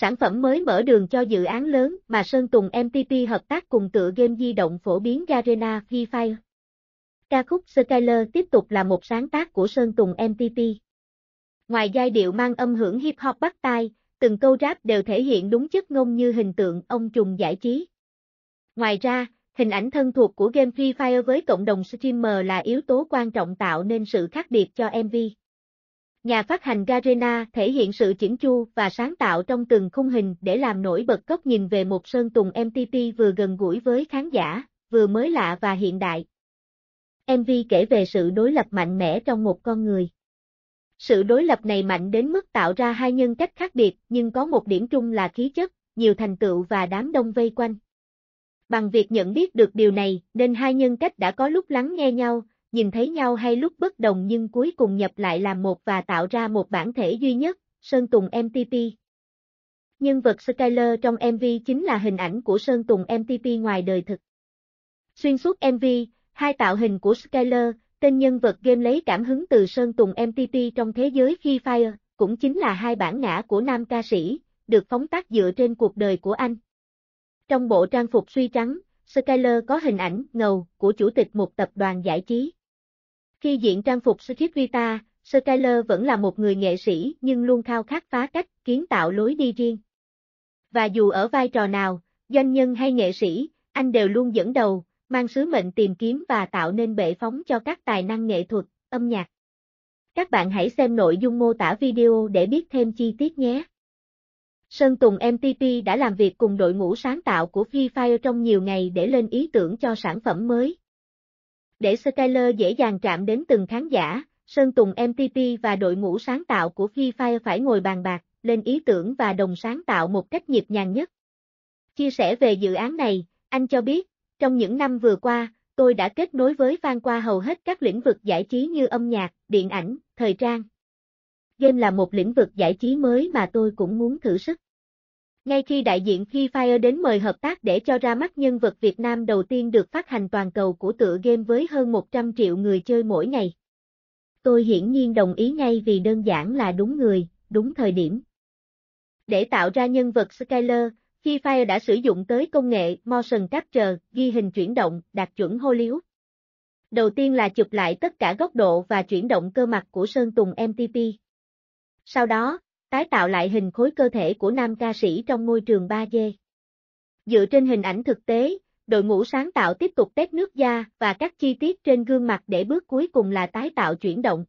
Sản phẩm mới mở đường cho dự án lớn mà Sơn Tùng MTP hợp tác cùng tựa game di động phổ biến Garena Hi-Fi. Ca khúc Skyler tiếp tục là một sáng tác của Sơn Tùng MTP. Ngoài giai điệu mang âm hưởng hip hop bắt tai, từng câu rap đều thể hiện đúng chất ngôn như hình tượng ông trùng giải trí. Ngoài ra, hình ảnh thân thuộc của game Free Fire với cộng đồng streamer là yếu tố quan trọng tạo nên sự khác biệt cho MV. Nhà phát hành Garena thể hiện sự chỉnh chu và sáng tạo trong từng khung hình để làm nổi bật góc nhìn về một Sơn Tùng MTP vừa gần gũi với khán giả, vừa mới lạ và hiện đại. MV kể về sự đối lập mạnh mẽ trong một con người. Sự đối lập này mạnh đến mức tạo ra hai nhân cách khác biệt nhưng có một điểm chung là khí chất, nhiều thành tựu và đám đông vây quanh. Bằng việc nhận biết được điều này nên hai nhân cách đã có lúc lắng nghe nhau, nhìn thấy nhau hay lúc bất đồng nhưng cuối cùng nhập lại làm một và tạo ra một bản thể duy nhất, Sơn Tùng MTP. Nhân vật Skyler trong MV chính là hình ảnh của Sơn Tùng MTP ngoài đời thực. Xuyên suốt MV, hai tạo hình của Skyler, tên nhân vật game lấy cảm hứng từ Sơn Tùng MTP trong thế giới khi Fire, cũng chính là hai bản ngã của nam ca sĩ, được phóng tác dựa trên cuộc đời của anh. Trong bộ trang phục suy trắng, Skyler có hình ảnh ngầu của chủ tịch một tập đoàn giải trí. Khi diện trang phục Scripta, Skyler vẫn là một người nghệ sĩ nhưng luôn khao khát phá cách, kiến tạo lối đi riêng. Và dù ở vai trò nào, doanh nhân hay nghệ sĩ, anh đều luôn dẫn đầu, mang sứ mệnh tìm kiếm và tạo nên bệ phóng cho các tài năng nghệ thuật, âm nhạc. Các bạn hãy xem nội dung mô tả video để biết thêm chi tiết nhé. Sơn Tùng MTP đã làm việc cùng đội ngũ sáng tạo của Free Fire trong nhiều ngày để lên ý tưởng cho sản phẩm mới để Skyler dễ dàng chạm đến từng khán giả, Sơn Tùng MTP và đội ngũ sáng tạo của Free Fire phải ngồi bàn bạc, lên ý tưởng và đồng sáng tạo một cách nhịp nhàng nhất. Chia sẻ về dự án này, anh cho biết, trong những năm vừa qua, tôi đã kết nối với fan qua hầu hết các lĩnh vực giải trí như âm nhạc, điện ảnh, thời trang. Game là một lĩnh vực giải trí mới mà tôi cũng muốn thử sức. Ngay khi đại diện khi Fire đến mời hợp tác để cho ra mắt nhân vật Việt Nam đầu tiên được phát hành toàn cầu của tựa game với hơn 100 triệu người chơi mỗi ngày. Tôi hiển nhiên đồng ý ngay vì đơn giản là đúng người, đúng thời điểm. Để tạo ra nhân vật Skyler, khi Fire đã sử dụng tới công nghệ Motion Capture, ghi hình chuyển động, đạt chuẩn Hollywood. Đầu tiên là chụp lại tất cả góc độ và chuyển động cơ mặt của Sơn Tùng MTP. Sau đó, tái tạo lại hình khối cơ thể của nam ca sĩ trong môi trường 3D. Dựa trên hình ảnh thực tế, đội ngũ sáng tạo tiếp tục test nước da và các chi tiết trên gương mặt để bước cuối cùng là tái tạo chuyển động.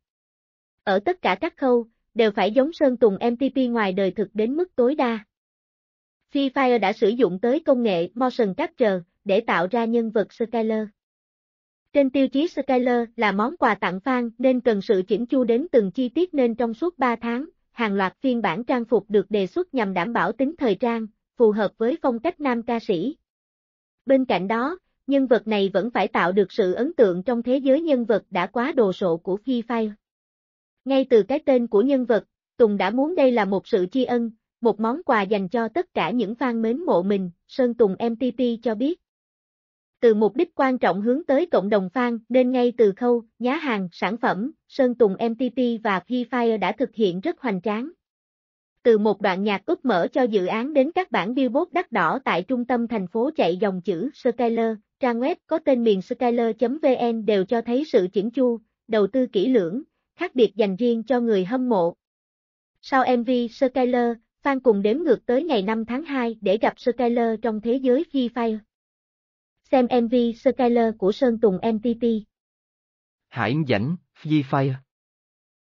Ở tất cả các khâu, đều phải giống Sơn Tùng MTP ngoài đời thực đến mức tối đa. Free Fire đã sử dụng tới công nghệ Motion Capture để tạo ra nhân vật Skyler. Trên tiêu chí Skyler là món quà tặng fan nên cần sự chỉnh chu đến từng chi tiết nên trong suốt 3 tháng, hàng loạt phiên bản trang phục được đề xuất nhằm đảm bảo tính thời trang, phù hợp với phong cách nam ca sĩ. Bên cạnh đó, nhân vật này vẫn phải tạo được sự ấn tượng trong thế giới nhân vật đã quá đồ sộ của Phi Fire. Ngay từ cái tên của nhân vật, Tùng đã muốn đây là một sự tri ân, một món quà dành cho tất cả những fan mến mộ mình, Sơn Tùng MTP cho biết. Từ mục đích quan trọng hướng tới cộng đồng fan nên ngay từ khâu, nhá hàng, sản phẩm, Sơn Tùng MTP và Hifire đã thực hiện rất hoành tráng. Từ một đoạn nhạc úp mở cho dự án đến các bản billboard đắt đỏ tại trung tâm thành phố chạy dòng chữ Skyler, trang web có tên miền skyler.vn đều cho thấy sự chỉnh chu, đầu tư kỹ lưỡng, khác biệt dành riêng cho người hâm mộ. Sau MV Skyler, fan cùng đếm ngược tới ngày 5 tháng 2 để gặp Skyler trong thế giới Free Fire xem MV Skyler của Sơn Tùng MTP. Hải dảnh Di Fire